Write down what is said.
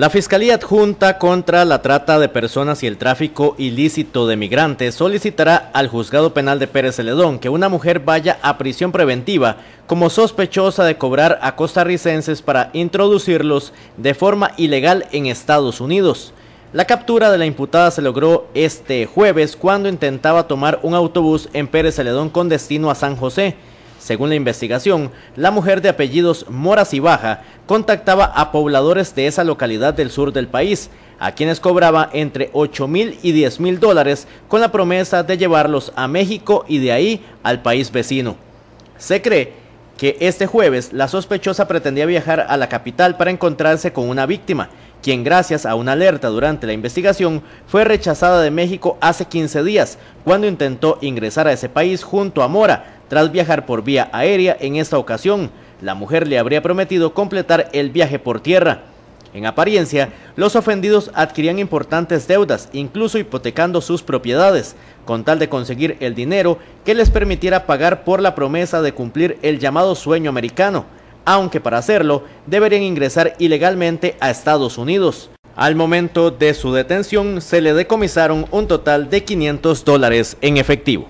La Fiscalía Adjunta contra la Trata de Personas y el Tráfico Ilícito de Migrantes solicitará al Juzgado Penal de Pérez Celedón que una mujer vaya a prisión preventiva como sospechosa de cobrar a costarricenses para introducirlos de forma ilegal en Estados Unidos. La captura de la imputada se logró este jueves cuando intentaba tomar un autobús en Pérez Celedón con destino a San José. Según la investigación, la mujer de apellidos Moras y Baja contactaba a pobladores de esa localidad del sur del país, a quienes cobraba entre 8 mil y 10 mil dólares con la promesa de llevarlos a México y de ahí al país vecino. Se cree que este jueves la sospechosa pretendía viajar a la capital para encontrarse con una víctima, quien gracias a una alerta durante la investigación fue rechazada de México hace 15 días, cuando intentó ingresar a ese país junto a Mora, tras viajar por vía aérea en esta ocasión, la mujer le habría prometido completar el viaje por tierra. En apariencia, los ofendidos adquirían importantes deudas, incluso hipotecando sus propiedades, con tal de conseguir el dinero que les permitiera pagar por la promesa de cumplir el llamado sueño americano, aunque para hacerlo deberían ingresar ilegalmente a Estados Unidos. Al momento de su detención se le decomisaron un total de 500 dólares en efectivo.